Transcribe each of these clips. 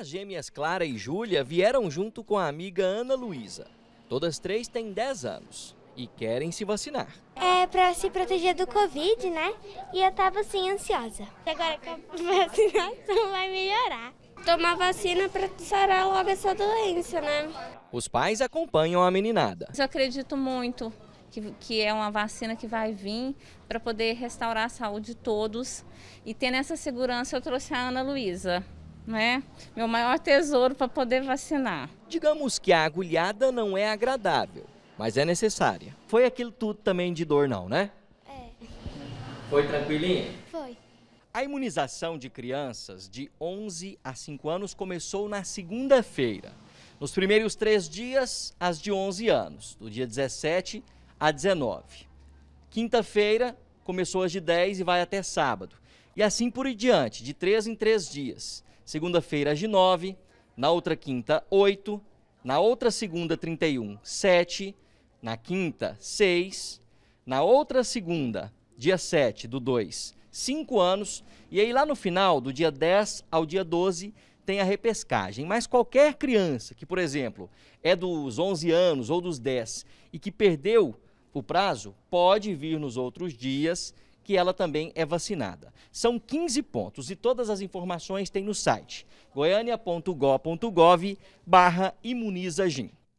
As gêmeas Clara e Júlia vieram junto com a amiga Ana Luísa. Todas três têm 10 anos e querem se vacinar. É para se proteger do Covid, né? E eu tava assim ansiosa. Agora que a vacinação vai melhorar. Tomar vacina para sarar logo essa doença, né? Os pais acompanham a meninada. Eu acredito muito que, que, é uma vacina que vai vir para poder restaurar a saúde de todos. E tendo essa segurança, eu trouxe a Ana Luísa né? Meu maior tesouro para poder vacinar. Digamos que a agulhada não é agradável, mas é necessária. Foi aquilo tudo também de dor, não, né? É. Foi tranquilinha? Foi. A imunização de crianças de 11 a 5 anos começou na segunda-feira. Nos primeiros três dias, as de 11 anos, do dia 17 a 19. Quinta-feira, começou as de 10 e vai até sábado. E assim por diante, de três em três dias segunda-feira, de 9, na outra quinta, 8, na outra segunda, 31, 7, na quinta, 6, na outra segunda, dia 7 do 2, 5 anos, e aí lá no final, do dia 10 ao dia 12, tem a repescagem. Mas qualquer criança que, por exemplo, é dos 11 anos ou dos 10 e que perdeu o prazo, pode vir nos outros dias que ela também é vacinada. São 15 pontos e todas as informações tem no site goiania.go.gov barra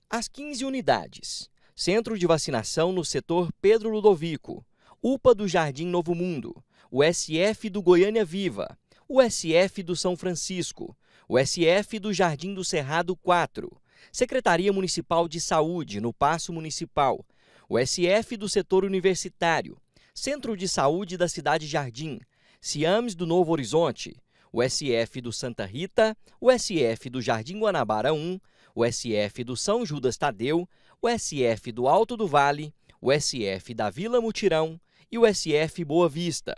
As 15 unidades. Centro de vacinação no setor Pedro Ludovico, UPA do Jardim Novo Mundo, o SF do Goiânia Viva, o SF do São Francisco, o SF do Jardim do Cerrado 4, Secretaria Municipal de Saúde no Passo Municipal, o SF do setor universitário, Centro de Saúde da Cidade Jardim, CIAMES do Novo Horizonte, o SF do Santa Rita, o SF do Jardim Guanabara 1, o SF do São Judas Tadeu, o SF do Alto do Vale, o SF da Vila Mutirão e o SF Boa Vista.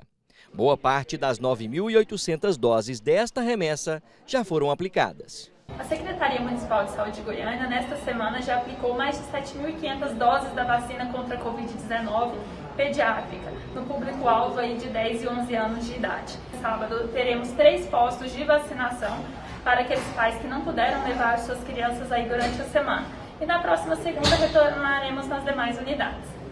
Boa parte das 9.800 doses desta remessa já foram aplicadas. A Secretaria Municipal de Saúde de Goiânia, nesta semana, já aplicou mais de 7.500 doses da vacina contra a Covid-19 pediátrica, no público-alvo de 10 e 11 anos de idade. Sábado, teremos três postos de vacinação para aqueles pais que não puderam levar suas crianças aí durante a semana. E na próxima segunda, retornaremos nas demais unidades.